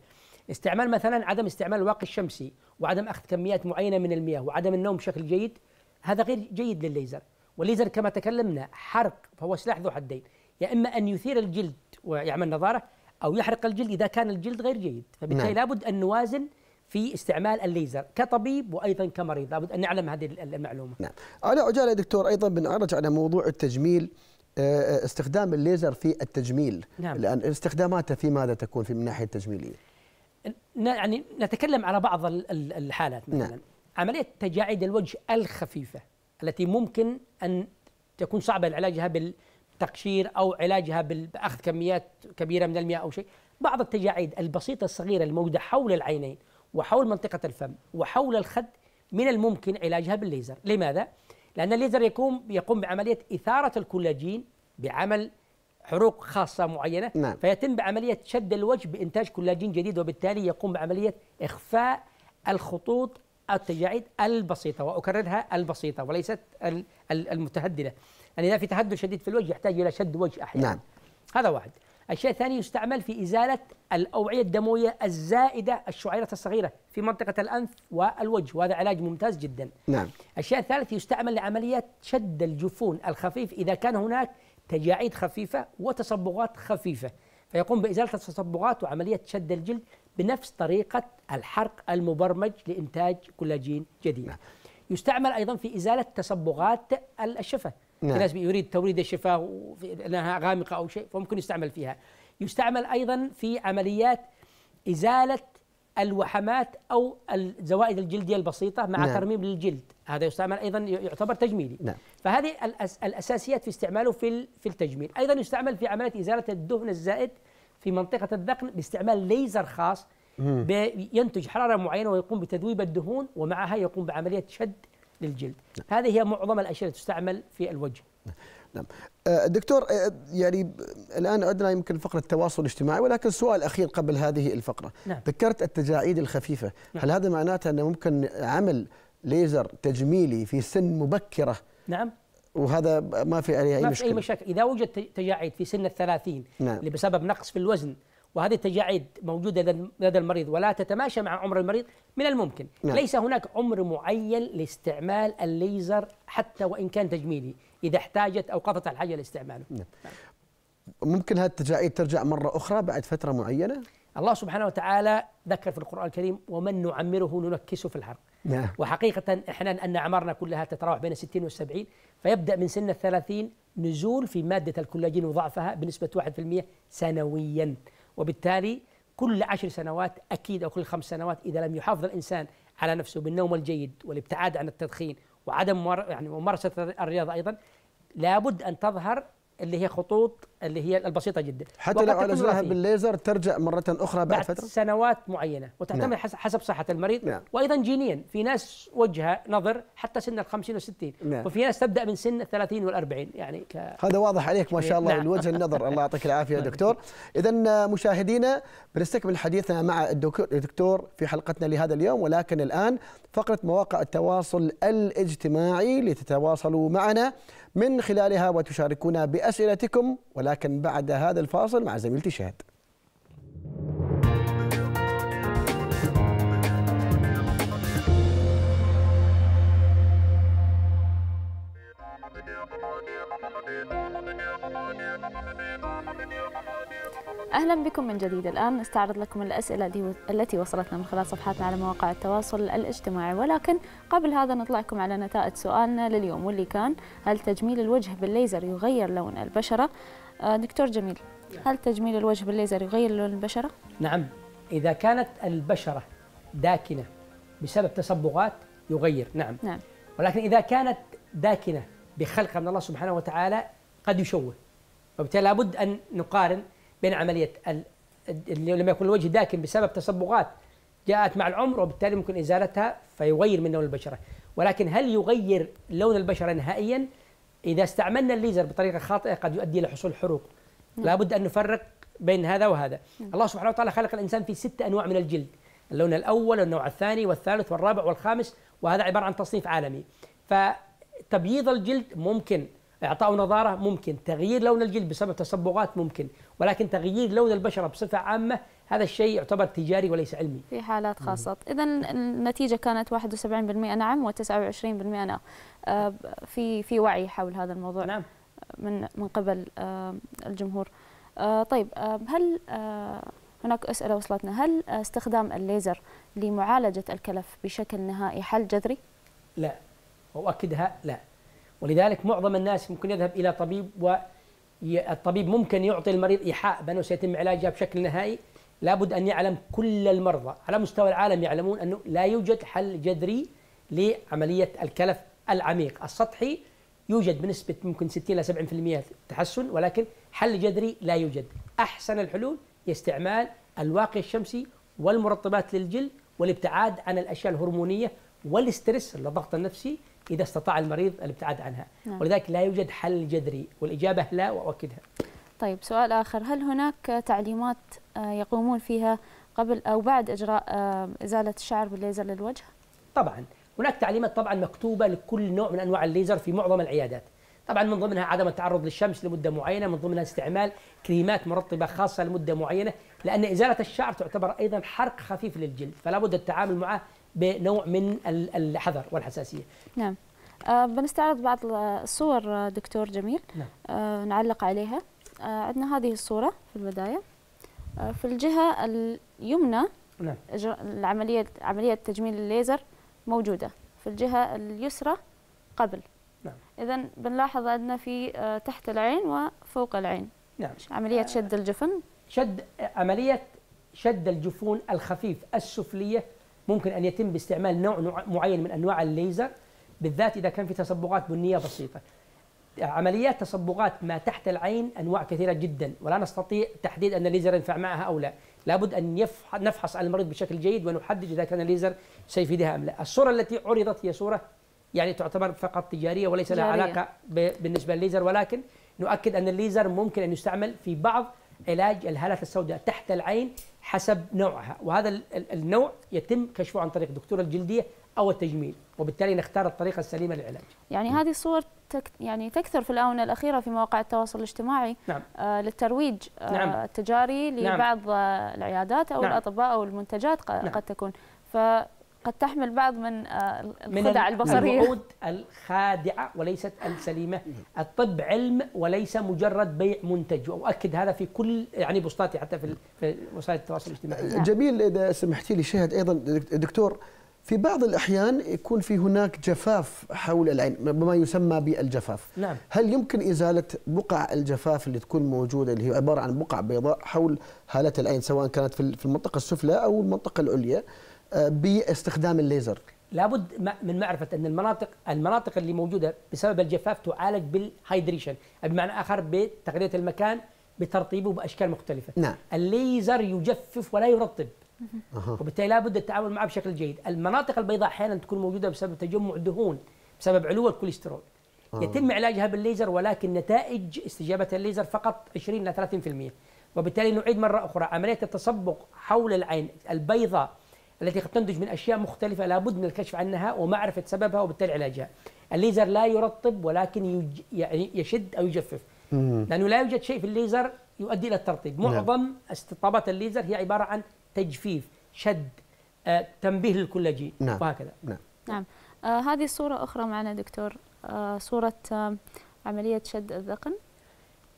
استعمال مثلا عدم استعمال الواقي الشمسي وعدم اخذ كميات معينه من المياه وعدم النوم بشكل جيد هذا غير جيد للليزر والليزر كما تكلمنا حرق فهو سلاح ذو حدين يا اما ان يثير الجلد ويعمل نظاره او يحرق الجلد اذا كان الجلد غير جيد فبالتالي نعم. لابد ان نوازن في استعمال الليزر كطبيب وايضا كمريض لابد ان نعلم هذه المعلومه نعم على عجاله دكتور ايضا بنعرج على موضوع التجميل آه، آه، استخدام الليزر في التجميل نعم. لأن استخداماته في ماذا تكون في من ناحية التجميلية يعني نتكلم على بعض الحالات نعم. مثلا نعم. عملية تجاعيد الوجه الخفيفة التي ممكن أن تكون صعبة علاجها بالتقشير أو علاجها بأخذ كميات كبيرة من المياه أو شيء بعض التجاعيد البسيطة الصغيرة الموجودة حول العينين وحول منطقة الفم وحول الخد من الممكن علاجها بالليزر لماذا؟ لأن الليزر يقوم يقوم بعملية إثارة الكولاجين بعمل حروق خاصة معينة نعم. فيتم بعملية شد الوجه بإنتاج كولاجين جديد وبالتالي يقوم بعملية إخفاء الخطوط التجاعيد البسيطة وأكررها البسيطة وليست المتهدلة يعني إذا في تهدل شديد في الوجه يحتاج إلى شد وجه أحيانا نعم. هذا واحد الشيء الثاني يستعمل في إزالة الأوعية الدموية الزائدة الشعيرة الصغيرة في منطقة الأنف والوجه وهذا علاج ممتاز جدا نعم الشيء الثالث يستعمل لعملية شد الجفون الخفيف إذا كان هناك تجاعيد خفيفة وتصبغات خفيفة فيقوم بإزالة التصبغات وعملية شد الجلد بنفس طريقة الحرق المبرمج لإنتاج كولاجين جديد نعم. يستعمل ايضا في ازاله تصبغات الشفه نعم. الناس يريد توريد الشفه لانها غامقه او شيء فممكن يستعمل فيها يستعمل ايضا في عمليات ازاله الوحمات او الزوائد الجلديه البسيطه مع نعم. ترميم للجلد هذا يستعمل ايضا يعتبر تجميلي نعم. فهذه الاساسيات في استعماله في في التجميل ايضا يستعمل في عمليه ازاله الدهن الزائد في منطقه الذقن باستعمال ليزر خاص ينتج حراره معينه ويقوم بتذويب الدهون ومعها يقوم بعمليه شد للجلد نعم. هذه هي معظم الاشياء اللي تستعمل في الوجه نعم آه، دكتور آه، يعني الان عدنا يمكن فقره التواصل الاجتماعي ولكن سؤال اخير قبل هذه الفقره نعم. ذكرت التجاعيد الخفيفه نعم. هل هذا معناته انه ممكن عمل ليزر تجميلي في سن مبكره نعم وهذا ما في عليه اي مشكله ما في اي مشاكل اذا وجد تجاعيد في سن الثلاثين نعم. بسبب نقص في الوزن وهذه التجاعيد موجودة لدى المريض ولا تتماشى مع عمر المريض من الممكن نعم. ليس هناك عمر معين لاستعمال الليزر حتى وإن كان تجميلي إذا احتاجت أو قضت الحاجة لاستعماله نعم. نعم. ممكن هذه التجاعيد ترجع مرة أخرى بعد فترة معينة؟ الله سبحانه وتعالى ذكر في القرآن الكريم ومن نعمره ننكسه في الحرق نعم. وحقيقة إحنا أن أعمارنا كلها تتراوح بين 60 و 70 فيبدأ من سن الثلاثين نزول في مادة الكولاجين وضعفها بنسبة 1% سنويا وبالتالي كل عشر سنوات أكيد أو كل خمس سنوات إذا لم يحافظ الإنسان على نفسه بالنوم الجيد والابتعاد عن التدخين وعدم يعني ممارسة الرياضة أيضا لابد أن تظهر اللي هي خطوط اللي هي البسيطه جدا حتى لو عالجناها بالليزر ترجع مره اخرى بعد, بعد فتره سنوات معينه وتعتمد نعم. حسب صحه المريض نعم. وايضا جينيا في ناس وجهها نظر حتى سن ال 50 60 نعم. وفي ناس تبدا من سن ال 30 وال 40 يعني ك... هذا واضح عليك ما شاء الله نعم. الوجه النظر الله يعطيك العافيه يا نعم. دكتور اذا مشاهدينا بنستكمل حديثنا مع الدكتور في حلقتنا لهذا اليوم ولكن الان فقره مواقع التواصل الاجتماعي لتتواصلوا معنا من خلالها وتشاركونا بأسئلتكم ولكن بعد هذا الفاصل مع زميلتي شهد أهلا بكم من جديد الآن نستعرض لكم الأسئلة التي وصلتنا من خلال صفحاتنا على مواقع التواصل الاجتماعي ولكن قبل هذا نطلعكم على نتائج سؤالنا لليوم واللي كان هل تجميل الوجه بالليزر يغير لون البشرة؟ آه، دكتور جميل هل تجميل الوجه بالليزر يغير لون البشرة؟ نعم إذا كانت البشرة داكنة بسبب تصبغات يغير نعم, نعم. ولكن إذا كانت داكنة بخلق من الله سبحانه وتعالى قد يشوه وبالتالي لابد أن نقارن بين عمليه لم يكن الوجه داكن بسبب تصبغات جاءت مع العمر وبالتالي ممكن ازالتها فيغير من لون البشره ولكن هل يغير لون البشره نهائيا اذا استعملنا الليزر بطريقه خاطئه قد يؤدي الى حصول حروق نعم. لابد ان نفرق بين هذا وهذا نعم. الله سبحانه وتعالى خلق الانسان في ست انواع من الجلد اللون الاول والنوع الثاني والثالث والرابع والخامس وهذا عباره عن تصنيف عالمي فتبييض الجلد ممكن إعطاء نظارة ممكن تغيير لون الجلد بسبب تصبغات ممكن ولكن تغيير لون البشرة بصفة عامة هذا الشيء يعتبر تجاري وليس علمي في حالات خاصة إذا النتيجة كانت 71% نعم و29% نعم آه، في في وعي حول هذا الموضوع نعم. من من قبل آه، الجمهور آه، طيب هل هناك أسئلة وصلتنا هل استخدام الليزر لمعالجة الكلف بشكل نهائي حل جذري؟ لا وأؤكدها لا ولذلك معظم الناس ممكن يذهب الى طبيب والطبيب ممكن يعطي المريض ايحاء بانه سيتم علاجها بشكل نهائي لابد ان يعلم كل المرضى على مستوى العالم يعلمون انه لا يوجد حل جذري لعمليه الكلف العميق السطحي يوجد بنسبه ممكن 60 الى 70% تحسن ولكن حل جذري لا يوجد احسن الحلول هي استعمال الواقي الشمسي والمرطبات للجلد والابتعاد عن الاشياء الهرمونيه والاسترس الضغط النفسي إذا استطاع المريض الابتعاد عنها نعم. ولذلك لا يوجد حل جذري والإجابة لا وأؤكدها طيب سؤال آخر هل هناك تعليمات آه، يقومون فيها قبل أو بعد إجراء آه، إزالة الشعر بالليزر للوجه؟ طبعا هناك تعليمات طبعا مكتوبة لكل نوع من أنواع الليزر في معظم العيادات طبعا من ضمنها عدم التعرض للشمس لمده معينه، من ضمنها استعمال كريمات مرطبه خاصه لمده معينه، لان ازاله الشعر تعتبر ايضا حرق خفيف للجلد، فلا بد التعامل معه بنوع من الحذر والحساسيه. نعم. آه بنستعرض بعض الصور آه، دكتور جميل نعم. آه نعلق عليها. آه عندنا هذه الصوره في البدايه. آه، في الجهه اليمنى نعم. العمليه عمليه تجميل الليزر موجوده في الجهه اليسرى قبل. نعم. اذا بنلاحظ عندنا في آه، تحت العين وفوق العين. نعم. عمليه شد الجفن. شد عمليه شد الجفون الخفيف السفليه ممكن أن يتم باستعمال نوع معين من أنواع الليزر بالذات إذا كان في تصبغات بنية بسيطة عمليات تصبغات ما تحت العين أنواع كثيرة جدا ولا نستطيع تحديد أن الليزر ينفع معها أو لا لابد أن نفحص على المريض بشكل جيد ونحدد إذا كان الليزر سيفيدها أم لا الصورة التي عرضت هي صورة يعني تعتبر فقط تجارية وليس لها علاقة بالنسبة للليزر ولكن نؤكد أن الليزر ممكن أن يستعمل في بعض علاج الهالات السوداء تحت العين حسب نوعها وهذا النوع يتم كشفه عن طريق دكتور الجلديه او التجميل وبالتالي نختار الطريقه السليمه للعلاج يعني م. نعم. هذه الصور تك يعني تكثر في الاونه الاخيره في مواقع التواصل الاجتماعي نعم. آه للترويج آه نعم. التجاري نعم. لبعض نعم. العيادات او نعم. الاطباء او المنتجات نعم. قد تكون ف قد تحمل بعض من آه، الخدع من البصرية الوعود الخادعة وليست السليمة الطب علم وليس مجرد بيع منتج وأؤكد هذا في كل يعني بوستاتي حتى في وسائل التواصل الاجتماعي نعم. جميل إذا سمحتي لي شاهد أيضا دكتور في بعض الأحيان يكون في هناك جفاف حول العين بما يسمى بالجفاف نعم. هل يمكن إزالة بقع الجفاف اللي تكون موجودة اللي هي عبارة عن بقع بيضاء حول هالة العين سواء كانت في المنطقة السفلى أو المنطقة العليا باستخدام الليزر لابد من معرفه ان المناطق المناطق اللي موجوده بسبب الجفاف تعالج بالهايدريشن بمعنى اخر بتغذيه المكان بترطيبه باشكال مختلفه نعم. الليزر يجفف ولا يرطب وبالتالي لابد التعامل معه بشكل جيد المناطق البيضاء احيانا تكون موجوده بسبب تجمع دهون بسبب علو الكوليسترول آه. يتم علاجها بالليزر ولكن نتائج استجابه الليزر فقط 20 الى 30% وبالتالي نعيد مره اخرى عمليه التصبغ حول العين البيضاء التي قد تنتج من أشياء مختلفة لابد من الكشف عنها ومعرفة سببها وبالتالي علاجها الليزر لا يرطب ولكن يج... يعني يشد أو يجفف لأنه لا يوجد شيء في الليزر يؤدي إلى الترطيب نعم. معظم نعم. استطابات الليزر هي عبارة عن تجفيف شد آه، تنبيه للكولاجين نعم. وهكذا نعم, نعم. آه هذه صورة أخرى معنا دكتور آه صورة آه عملية شد الذقن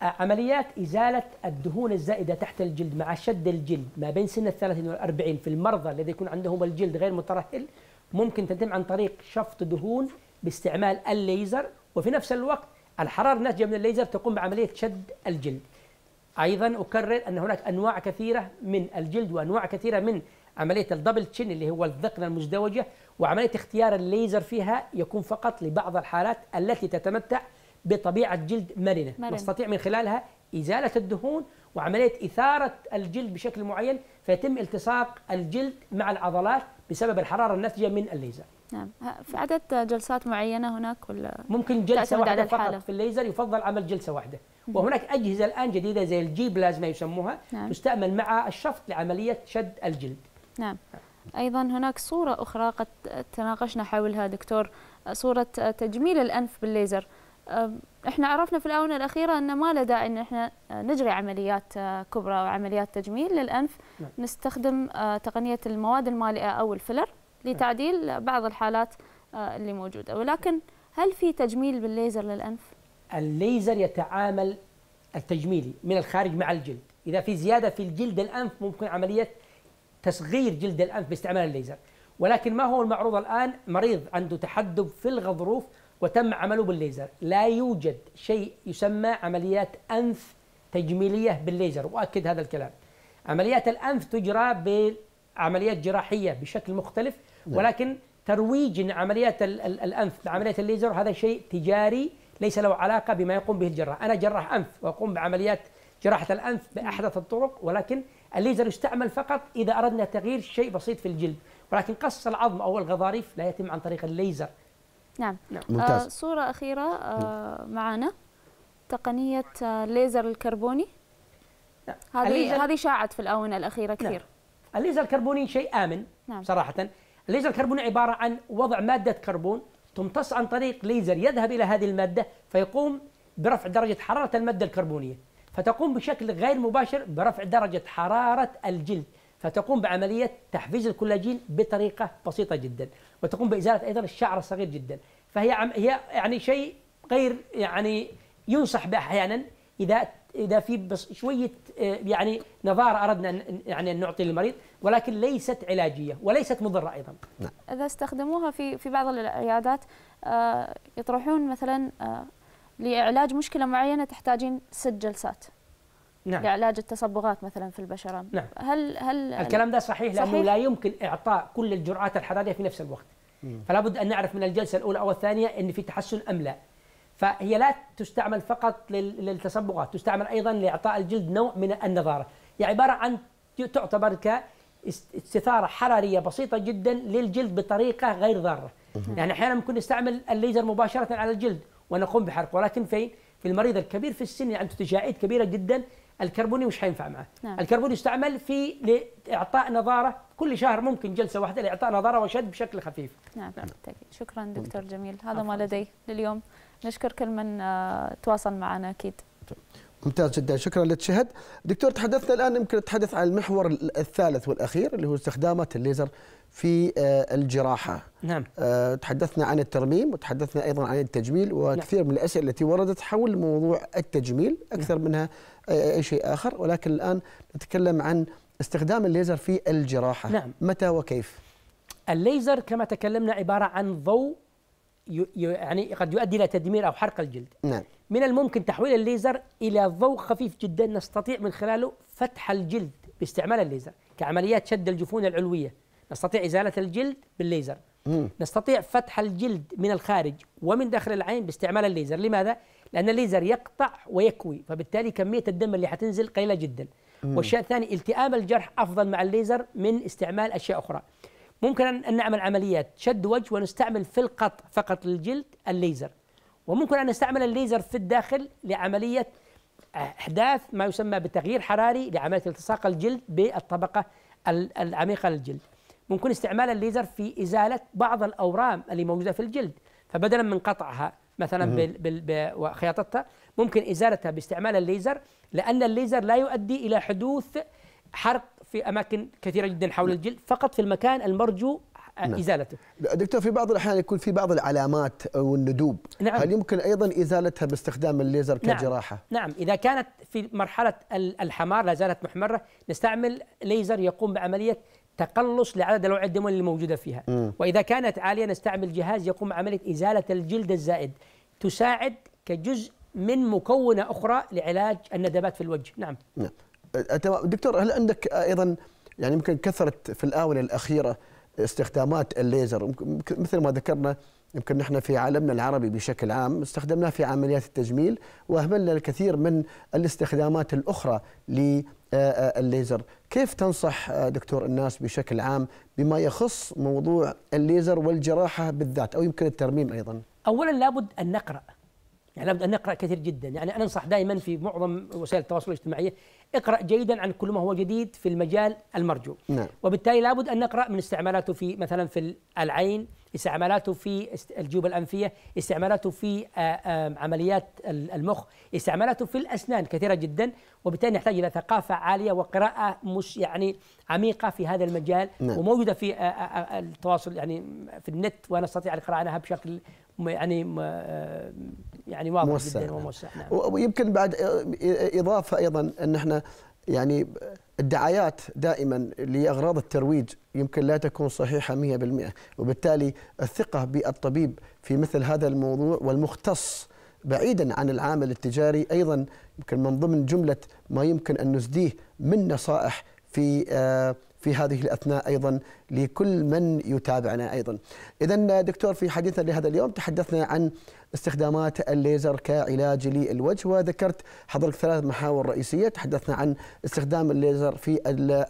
عمليات إزالة الدهون الزائدة تحت الجلد مع شد الجلد ما بين سن الثلاثين والأربعين في المرضى الذي يكون عندهم الجلد غير مترهل ممكن تتم عن طريق شفط دهون باستعمال الليزر وفي نفس الوقت الحرارة الناتجة من الليزر تقوم بعملية شد الجلد أيضا أكرر أن هناك أنواع كثيرة من الجلد وأنواع كثيرة من عملية الدبل تشن اللي هو الذقن المزدوجة وعملية اختيار الليزر فيها يكون فقط لبعض الحالات التي تتمتع بطبيعه جلد مرنه مرن. نستطيع من خلالها ازاله الدهون وعمليه اثاره الجلد بشكل معين فيتم التصاق الجلد مع العضلات بسبب الحراره الناتجه من الليزر. نعم، في عدد جلسات معينه هناك ولا ممكن جلسه واحده فقط في الليزر يفضل عمل جلسه واحده، وهناك اجهزه الان جديده زي الجي بلازما يسموها نعم. تستعمل مع الشفط لعمليه شد الجلد. نعم. ايضا هناك صوره اخرى قد تناقشنا حولها دكتور صوره تجميل الانف بالليزر. احنا عرفنا في الاونه الاخيره انه ما له داعي ان احنا آه، نجري عمليات آه، كبرى وعمليات تجميل للانف نعم. نستخدم آه، تقنيه المواد المالئه او الفيلر نعم. لتعديل بعض الحالات اللي موجوده ولكن هل في تجميل بالليزر للانف الليزر يتعامل التجميلي من الخارج مع الجلد اذا في زياده في الجلد الانف ممكن عمليه تصغير جلد الانف باستعمال الليزر ولكن ما هو المعروض الان مريض عنده تحدب في الغضروف وتم عمله بالليزر لا يوجد شيء يسمى عمليات أنف تجميلية بالليزر وأكد هذا الكلام عمليات الأنف تجرى بعمليات جراحية بشكل مختلف نعم. ولكن ترويج عمليات الأنف بعمليات الليزر هذا شيء تجاري ليس له علاقة بما يقوم به الجراح أنا جراح أنف وأقوم بعمليات جراحة الأنف بأحدث الطرق ولكن الليزر يستعمل فقط إذا أردنا تغيير شيء بسيط في الجلد ولكن قص العظم أو الغضاريف لا يتم عن طريق الليزر نعم نعم آه، ممتاز آه صورة أخيرة آه معنا تقنية آه نعم. الليزر الكربوني هذه هذه شاعت في الآونة الأخيرة نعم. كثير نعم. الليزر الكربوني شيء آمن نعم. صراحة الليزر الكربوني عبارة عن وضع مادة كربون تمتص عن طريق ليزر يذهب إلى هذه المادة فيقوم برفع درجة حرارة المادة الكربونية فتقوم بشكل غير مباشر برفع درجة حرارة الجلد فتقوم بعملية تحفيز الكولاجين بطريقة بسيطة جدا وتقوم بإزالة أيضا الشعر الصغير جدا فهي هي يعني شيء غير يعني ينصح به أحيانا إذا إذا في بس شوية آه، يعني نظارة أردنا أن يعني أن نعطي للمريض ولكن ليست علاجية وليست مضرة أيضا نعم. إذا استخدموها في في بعض العيادات آه، يطرحون مثلا آه، لعلاج مشكلة معينة تحتاجين ست جلسات نعم. لعلاج التصبغات مثلا في البشره نعم. هل هل الكلام ده صحيح, صحيح؟ لانه لا يمكن اعطاء كل الجرعات الحراريه في نفس الوقت مم. فلا بد ان نعرف من الجلسه الاولى او الثانيه ان في تحسن ام لا فهي لا تستعمل فقط للتصبغات تستعمل ايضا لاعطاء الجلد نوع من النضاره هي عباره عن تعتبر ك استثاره حراريه بسيطه جدا للجلد بطريقه غير ضاره يعني احيانا ممكن نستعمل الليزر مباشره على الجلد ونقوم بحرقه ولكن فين في المريض الكبير في السن يعني تجاعيد كبيره جدا الكربوني مش حينفع معه نعم. الكربوني يستعمل في لاعطاء نظاره كل شهر ممكن جلسه واحده لاعطاء نظاره وشد بشكل خفيف نعم, نعم. شكرا دكتور جميل هذا ما لدي لليوم نشكر كل من آه، تواصل معنا اكيد ممتاز جدا شكرا للشهد دكتور تحدثنا الآن يمكن نتحدث عن المحور الثالث والأخير اللي هو استخدامات الليزر في آه، الجراحة نعم آه، تحدثنا عن الترميم وتحدثنا أيضا عن التجميل وكثير نعم. من الأسئلة التي وردت حول موضوع التجميل أكثر نعم. منها آه، أي شيء آخر ولكن الآن نتكلم عن استخدام الليزر في الجراحة نعم. متى وكيف الليزر كما تكلمنا عبارة عن ضوء يعني قد يؤدي إلى تدمير أو حرق الجلد نعم من الممكن تحويل الليزر إلى ضوء خفيف جدا نستطيع من خلاله فتح الجلد باستعمال الليزر كعمليات شد الجفون العلوية نستطيع إزالة الجلد بالليزر مم. نستطيع فتح الجلد من الخارج ومن داخل العين باستعمال الليزر لماذا؟ لأن الليزر يقطع ويكوي فبالتالي كمية الدم اللي حتنزل قليلة جدا مم. والشيء الثاني التئام الجرح أفضل مع الليزر من استعمال أشياء أخرى ممكن أن نعمل عمليات شد وجه ونستعمل في القطع فقط للجلد الليزر وممكن أن نستعمل الليزر في الداخل لعملية إحداث ما يسمى بتغيير حراري لعملية التصاق الجلد بالطبقة العميقة للجلد ممكن استعمال الليزر في إزالة بعض الأورام اللي موجودة في الجلد فبدلا من قطعها مثلا بال بال وخياطتها ممكن ازالتها باستعمال الليزر لان الليزر لا يؤدي الى حدوث حرق في اماكن كثيره جدا حول نعم. الجلد فقط في المكان المرجو نعم. ازالته دكتور في بعض الاحيان يكون في بعض العلامات والندوب نعم. هل يمكن ايضا ازالتها باستخدام الليزر نعم. كجراحه نعم. نعم اذا كانت في مرحله الحمار لا زالت محمره نستعمل ليزر يقوم بعمليه تقلص لعدد الاوعيه الدمويه الموجوده فيها م. واذا كانت عاليه نستعمل جهاز يقوم بعمليه ازاله الجلد الزائد تساعد كجزء من مكونه اخرى لعلاج الندبات في الوجه نعم نعم دكتور هل عندك ايضا يعني يمكن كثرت في الاونه الاخيره استخدامات الليزر مثل ما ذكرنا يمكن نحن في عالمنا العربي بشكل عام استخدمناه في عمليات التجميل واهملنا الكثير من الاستخدامات الاخرى للليزر آه، آه، كيف تنصح آه، دكتور الناس بشكل عام بما يخص موضوع الليزر والجراحه بالذات او يمكن الترميم ايضا اولا لابد ان نقرا يعني لابد ان نقرا كثير جدا يعني انا انصح دائما في معظم وسائل التواصل الاجتماعي اقرأ جيدا عن كل ما هو جديد في المجال المرجو نعم. وبالتالي لابد أن نقرأ من استعمالاته في مثلا في العين استعمالاته في الجيوب الأنفية استعمالاته في آه، عمليات المخ استعمالاته في الأسنان كثيرة جدا وبالتالي نحتاج إلى ثقافة عالية وقراءة مش يعني عميقة في هذا المجال نعم. وموجودة في آه، آه، التواصل يعني في النت ونستطيع القراءة عنها بشكل يعني آه، يعني واضح موسع. جدا نعم. وموسع نعم. ويمكن بعد آه، اضافه ايضا ان احنا يعني الدعايات دائما لاغراض الترويج يمكن لا تكون صحيحه 100% وبالتالي الثقه بالطبيب في مثل هذا الموضوع والمختص بعيدا عن العامل التجاري ايضا يمكن من ضمن جمله ما يمكن ان نسديه من نصائح في آه، في هذه الأثناء أيضا لكل من يتابعنا أيضا إذا دكتور في حديثنا لهذا اليوم تحدثنا عن استخدامات الليزر كعلاج للوجه وذكرت حضرتك ثلاث محاور رئيسية تحدثنا عن استخدام الليزر في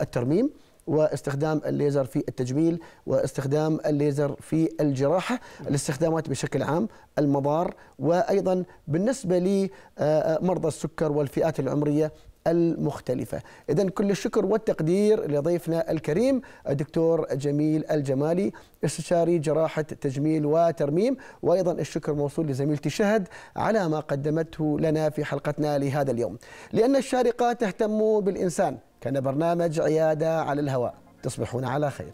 الترميم واستخدام الليزر في التجميل واستخدام الليزر في الجراحة الاستخدامات بشكل عام المضار وأيضا بالنسبة لمرضى آه، آه، السكر والفئات العمرية المختلفة إذا كل الشكر والتقدير لضيفنا الكريم الدكتور جميل الجمالي استشاري جراحة تجميل وترميم وأيضا الشكر موصول لزميلتي شهد على ما قدمته لنا في حلقتنا لهذا اليوم لأن الشارقة تهتم بالإنسان كان برنامج عيادة على الهواء تصبحون على خير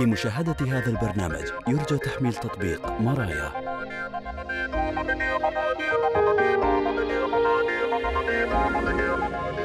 لمشاهدة هذا البرنامج يرجى تحميل تطبيق مرايا